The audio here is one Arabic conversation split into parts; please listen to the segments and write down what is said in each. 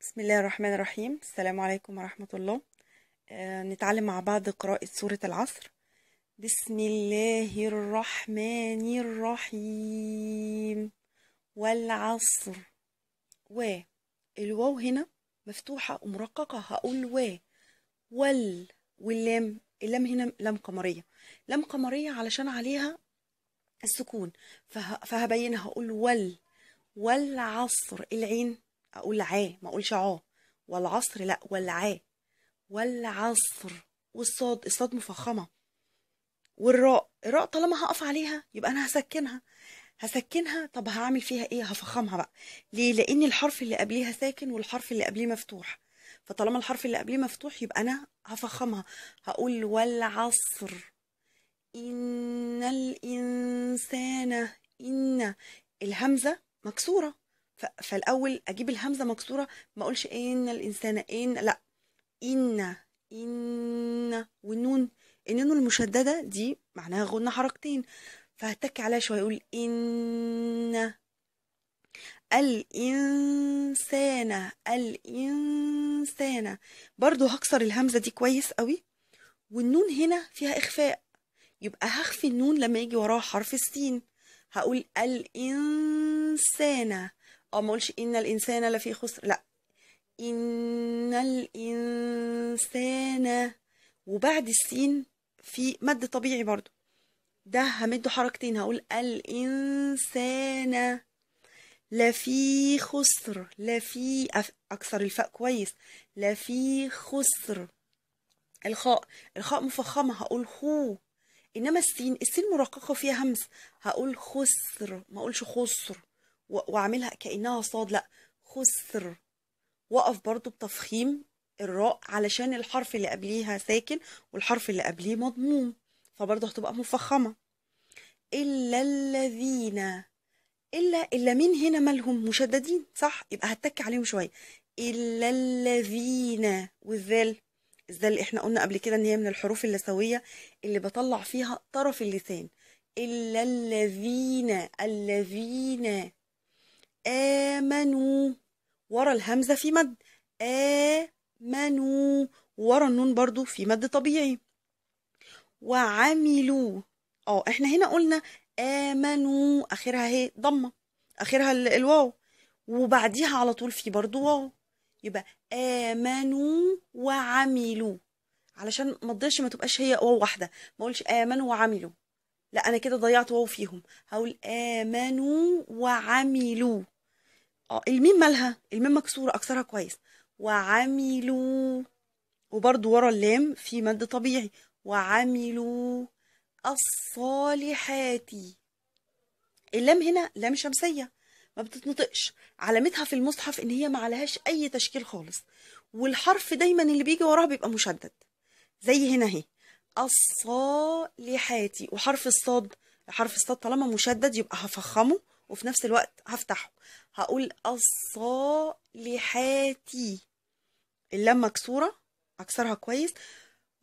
بسم الله الرحمن الرحيم السلام عليكم ورحمة الله آه نتعلم مع بعض قراءة سورة العصر بسم الله الرحمن الرحيم والعصر و الواو هنا مفتوحة ومرققة هقول و وال واللام اللام هنا لام قمرية لام قمرية علشان عليها السكون فه... فهبينها هقول وال والعصر العين اقول عاه ما اقولش عاه والعصر لا والعاه والعصر والصاد الصاد مفخمه والراء الراء طالما هقف عليها يبقى انا هسكنها هسكنها طب هعمل فيها ايه هفخمها بقى ليه لان الحرف اللي قبليها ساكن والحرف اللي قبليه مفتوح فطالما الحرف اللي قبليه مفتوح يبقى انا هفخمها هقول والعصر ان الانسان ان الهمزه مكسوره فالاول اجيب الهمزه مكسوره ما اقولش ان الانسان ان لا ان ان والنون النون المشدده دي معناها غنى حركتين فهتك عليها شويه اقول ان الانسانه الانسانه برضو هكسر الهمزه دي كويس قوي والنون هنا فيها اخفاء يبقى هخفي النون لما يجي وراها حرف السين هقول الانسانه ما اقولش ان الانسان لفي خسر لا ان الانسان وبعد السين في مد طبيعي برضو ده همده حركتين هقول الانسان لفي خسر لفي اكسر الفاء كويس لفي خسر الخاء الخاء مفخمه هقول خو انما السين السين مرققه فيها همس هقول خسر ما اقولش خسر واعملها كانها صاد لا خسر وقف برضو بتفخيم الراء علشان الحرف اللي قبليها ساكن والحرف اللي قبليه مضموم فبرضه هتبقى مفخمه الا الذين الا الا مين هنا مالهم مشددين صح يبقى هتك عليهم شويه الا الذين والذال الذال احنا قلنا قبل كده ان هي من الحروف اللسويه اللي بطلع فيها طرف اللسان الا الذين الذين آمنوا ورا الهمزة في مد آمنوا ورا النون برضو في مد طبيعي وعملوا اه احنا هنا قلنا آمنوا آخرها هي ضمة آخرها الواو وبعديها على طول في برضو واو يبقى آمنوا وعملوا علشان ما تضيعش ما تبقاش هي واو واحدة ما اقولش آمنوا وعملوا لا انا كده ضيعت واو فيهم هقول آمنوا وعملوا اه الميم مالها الميم مكسوره اكسرها كويس وعملوا وبرضو ورا اللام في مد طبيعي وعملوا الصالحات اللام هنا لام شمسيه ما بتتنطقش علامتها في المصحف ان هي ما عليهاش اي تشكيل خالص والحرف دايما اللي بيجي وراها بيبقى مشدد زي هنا اهي الصالحات وحرف الصاد حرف الصاد طالما مشدد يبقى هفخمه وفي نفس الوقت هفتحه هقول الصالحاتي اللام مكسورة أكسرها كويس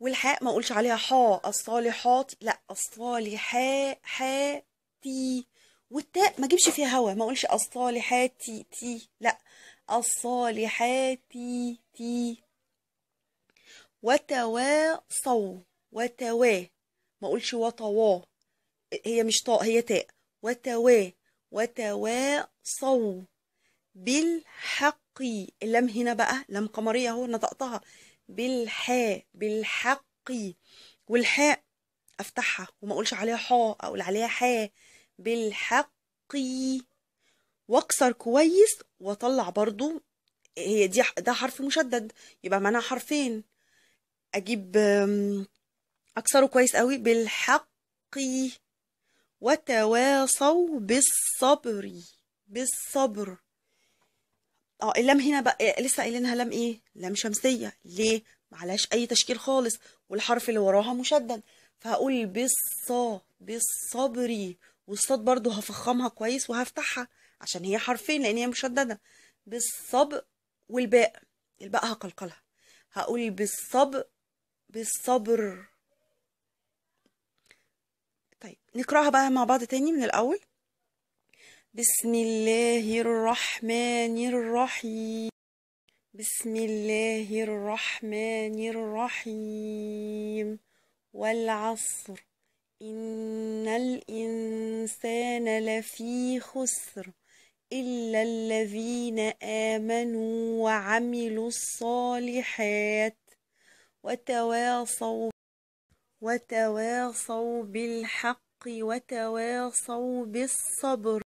والحاء ما أقولش عليها حا الصالحات لا الصالحا حاتي والتاء ما اجيبش فيها هوا ما اقولش الصالحاتي تي لا الصالحاتي تي وتواصوا وتوا ما اقولش وطوا هي مش طاء هي تاء وتوا وتواصوا بالحق اللام هنا بقى لام قمرية اهو نطقتها بالحاء بالحق والحاء افتحها وما اقولش عليها حاء اقول عليها حاء بالحق واكسر كويس واطلع برضو هي دي ده حرف مشدد يبقى معناها حرفين اجيب اكسره كويس قوي بالحق وتواصوا بالصبر بالصبر اه اللام هنا بقى آه، لسه قايلينها لام ايه لام شمسيه ليه معلاش اي تشكيل خالص والحرف اللي وراها مشدد فهقول بالصا بالصبر والصاد برضو هفخمها كويس وهفتحها عشان هي حرفين لان هي مشدده بالصب والباء الباء هقلقلها هقول بالصب بالصبر طيب نقراها بقى مع بعض تاني من الأول بسم الله الرحمن الرحيم بسم الله الرحمن الرحيم والعصر إن الإنسان لفي خسر إلا الذين آمنوا وعملوا الصالحات وتواصوا وتواصوا بالحق وتواصوا بالصبر